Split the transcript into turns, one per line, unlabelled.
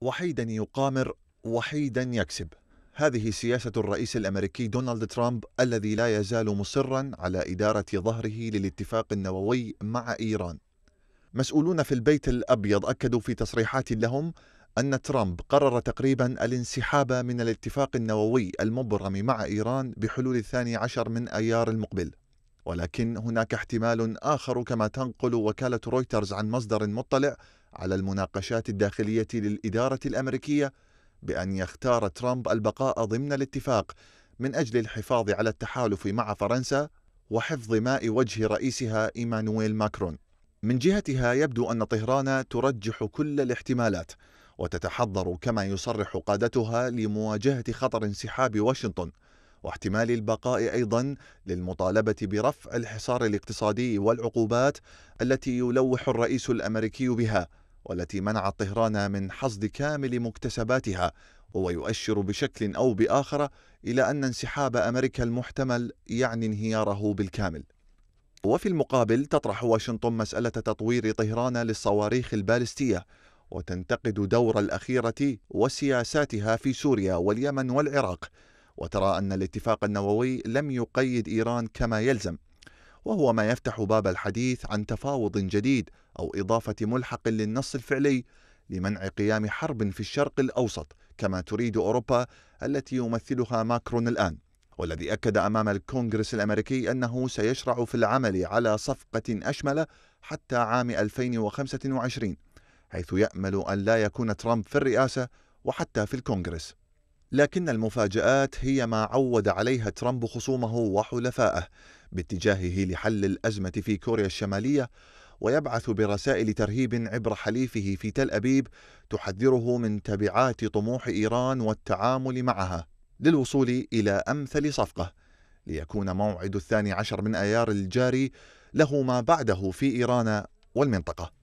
وحيدا يقامر وحيدا يكسب هذه سياسة الرئيس الأمريكي دونالد ترامب الذي لا يزال مصرا على إدارة ظهره للاتفاق النووي مع إيران مسؤولون في البيت الأبيض أكدوا في تصريحات لهم أن ترامب قرر تقريبا الانسحاب من الاتفاق النووي المبرم مع إيران بحلول الثاني عشر من أيار المقبل ولكن هناك احتمال آخر كما تنقل وكالة رويترز عن مصدر مطلع على المناقشات الداخلية للإدارة الأمريكية بأن يختار ترامب البقاء ضمن الاتفاق من أجل الحفاظ على التحالف مع فرنسا وحفظ ماء وجه رئيسها إيمانويل ماكرون. من جهتها يبدو أن طهران ترجح كل الاحتمالات وتتحضر كما يصرح قادتها لمواجهة خطر انسحاب واشنطن واحتمال البقاء ايضا للمطالبه برفع الحصار الاقتصادي والعقوبات التي يلوح الرئيس الامريكي بها والتي منعت طهران من حصد كامل مكتسباتها وهو يؤشر بشكل أو بآخر إلى أن انسحاب أمريكا المحتمل يعني انهياره بالكامل وفي المقابل تطرح واشنطن مسألة تطوير طهران للصواريخ البالستية وتنتقد دور الأخيرة وسياساتها في سوريا واليمن والعراق وترى أن الاتفاق النووي لم يقيد إيران كما يلزم وهو ما يفتح باب الحديث عن تفاوض جديد أو إضافة ملحق للنص الفعلي لمنع قيام حرب في الشرق الأوسط كما تريد أوروبا التي يمثلها ماكرون الآن والذي أكد أمام الكونغرس الأمريكي أنه سيشرع في العمل على صفقة أشمل حتى عام 2025 حيث يأمل أن لا يكون ترامب في الرئاسة وحتى في الكونغرس لكن المفاجآت هي ما عود عليها ترامب خصومه وحلفائه باتجاهه لحل الأزمة في كوريا الشمالية ويبعث برسائل ترهيب عبر حليفه في تل أبيب تحذره من تبعات طموح إيران والتعامل معها للوصول إلى أمثل صفقة ليكون موعد الثاني عشر من أيار الجاري له ما بعده في إيران والمنطقة